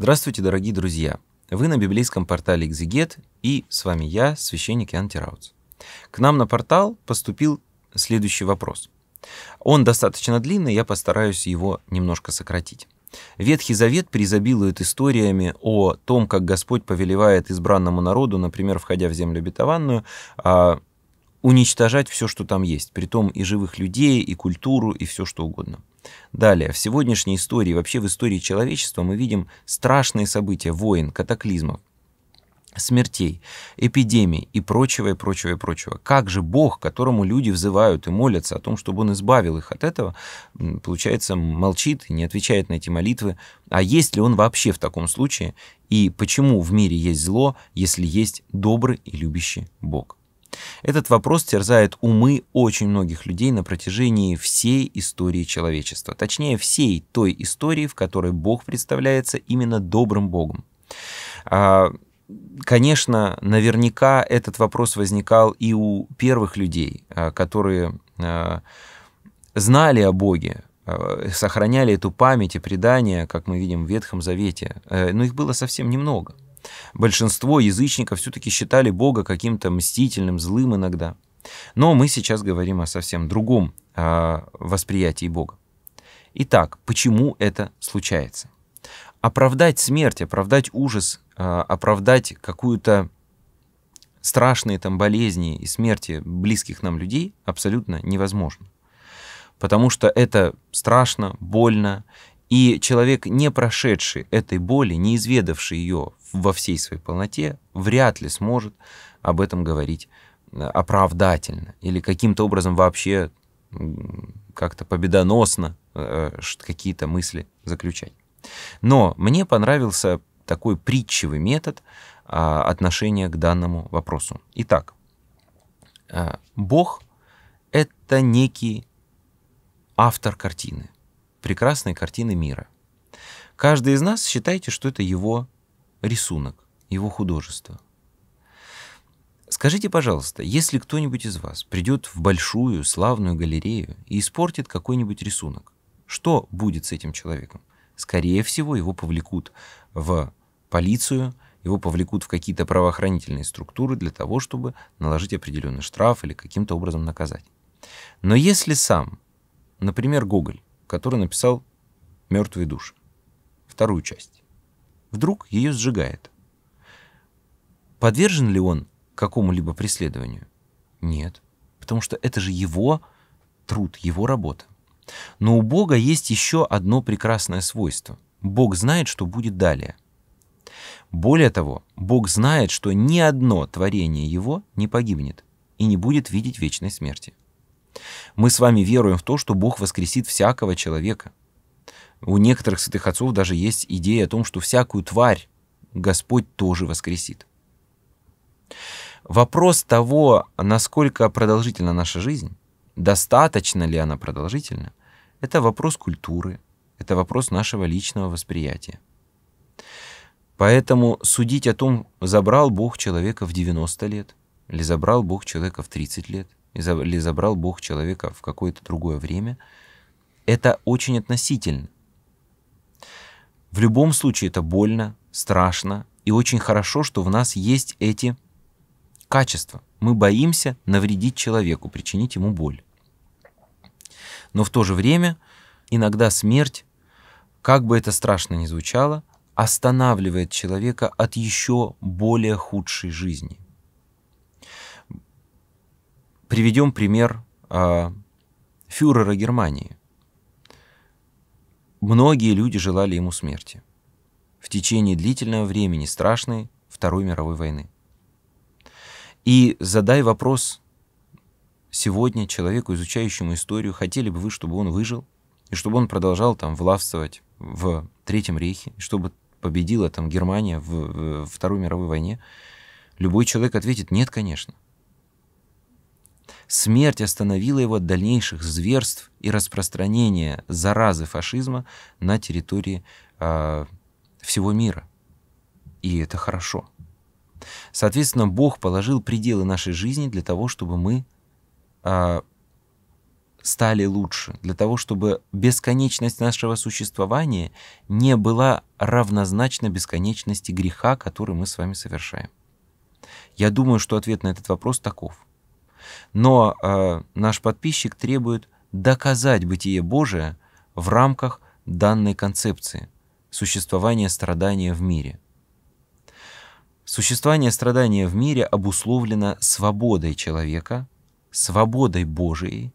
Здравствуйте, дорогие друзья! Вы на библейском портале «Экзегет» и с вами я, священник Иоанн Тираутс. К нам на портал поступил следующий вопрос. Он достаточно длинный, я постараюсь его немножко сократить. Ветхий Завет призабилует историями о том, как Господь повелевает избранному народу, например, входя в землю обетованную, а, уничтожать все, что там есть, при том и живых людей, и культуру, и все что угодно. Далее, в сегодняшней истории, вообще в истории человечества мы видим страшные события войн, катаклизмов смертей, эпидемий и прочего, и прочего, и прочего. Как же Бог, которому люди взывают и молятся о том, чтобы Он избавил их от этого, получается, молчит и не отвечает на эти молитвы. А есть ли Он вообще в таком случае? И почему в мире есть зло, если есть добрый и любящий Бог? Этот вопрос терзает умы очень многих людей на протяжении всей истории человечества, точнее всей той истории, в которой Бог представляется именно добрым Богом. А, конечно, наверняка этот вопрос возникал и у первых людей, а, которые а, знали о Боге, сохраняли эту память и предание, как мы видим в Ветхом Завете, э, но их было совсем немного – Большинство язычников все-таки считали Бога каким-то мстительным, злым иногда. Но мы сейчас говорим о совсем другом э, восприятии Бога. Итак, почему это случается? Оправдать смерть, оправдать ужас, э, оправдать какую-то страшные там болезни и смерти близких нам людей абсолютно невозможно. Потому что это страшно, больно, и человек, не прошедший этой боли, не изведавший ее во всей своей полноте, вряд ли сможет об этом говорить э, оправдательно или каким-то образом вообще как-то победоносно э, э, какие-то мысли заключать. Но мне понравился такой притчевый метод а, отношения к данному вопросу. Итак, Бог — это некий автор картины, прекрасной картины мира. Каждый из нас считайте, что это его рисунок, его художество. Скажите, пожалуйста, если кто-нибудь из вас придет в большую славную галерею и испортит какой-нибудь рисунок, что будет с этим человеком? Скорее всего, его повлекут в полицию, его повлекут в какие-то правоохранительные структуры для того, чтобы наложить определенный штраф или каким-то образом наказать. Но если сам, например, Гоголь, который написал «Мертвые души», вторую часть. Вдруг ее сжигает. Подвержен ли он какому-либо преследованию? Нет, потому что это же его труд, его работа. Но у Бога есть еще одно прекрасное свойство. Бог знает, что будет далее. Более того, Бог знает, что ни одно творение его не погибнет и не будет видеть вечной смерти. Мы с вами веруем в то, что Бог воскресит всякого человека. У некоторых святых отцов даже есть идея о том, что всякую тварь Господь тоже воскресит. Вопрос того, насколько продолжительна наша жизнь, достаточно ли она продолжительна, это вопрос культуры, это вопрос нашего личного восприятия. Поэтому судить о том, забрал Бог человека в 90 лет или забрал Бог человека в 30 лет, или забрал Бог человека в какое-то другое время, это очень относительно. В любом случае это больно, страшно, и очень хорошо, что в нас есть эти качества. Мы боимся навредить человеку, причинить ему боль. Но в то же время иногда смерть, как бы это страшно ни звучало, останавливает человека от еще более худшей жизни. Приведем пример э, фюрера Германии. Многие люди желали ему смерти в течение длительного времени страшной Второй мировой войны. И задай вопрос сегодня человеку, изучающему историю, хотели бы вы, чтобы он выжил, и чтобы он продолжал там властвовать в Третьем Рейхе, и чтобы победила там Германия в, в Второй мировой войне, любой человек ответит «нет, конечно». Смерть остановила его от дальнейших зверств и распространения заразы фашизма на территории э, всего мира. И это хорошо. Соответственно, Бог положил пределы нашей жизни для того, чтобы мы э, стали лучше, для того, чтобы бесконечность нашего существования не была равнозначна бесконечности греха, который мы с вами совершаем. Я думаю, что ответ на этот вопрос таков. Но э, наш подписчик требует доказать бытие Божие в рамках данной концепции существования страдания в мире. Существование страдания в мире обусловлено свободой человека, свободой Божией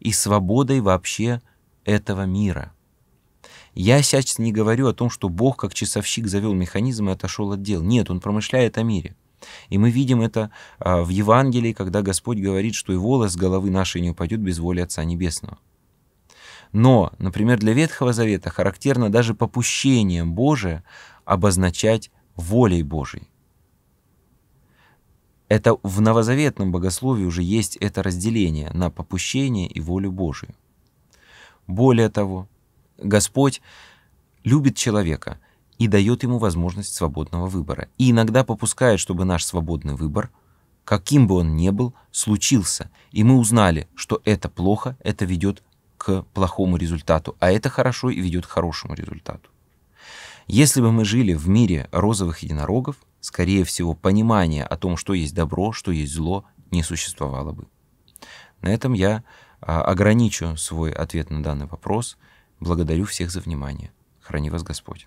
и свободой вообще этого мира. Я сейчас не говорю о том, что Бог как часовщик завел механизм и отошел от дел. Нет, он промышляет о мире. И мы видим это а, в Евангелии, когда Господь говорит, что и волос с головы нашей не упадет без воли Отца Небесного. Но, например, для Ветхого Завета характерно даже попущением Божие обозначать волей Божией. Это в новозаветном богословии уже есть это разделение на попущение и волю Божию. Более того, Господь любит человека и дает ему возможность свободного выбора. И иногда попускает, чтобы наш свободный выбор, каким бы он ни был, случился. И мы узнали, что это плохо, это ведет к плохому результату, а это хорошо и ведет к хорошему результату. Если бы мы жили в мире розовых единорогов, скорее всего, понимание о том, что есть добро, что есть зло, не существовало бы. На этом я а, ограничу свой ответ на данный вопрос. Благодарю всех за внимание. Храни вас Господь.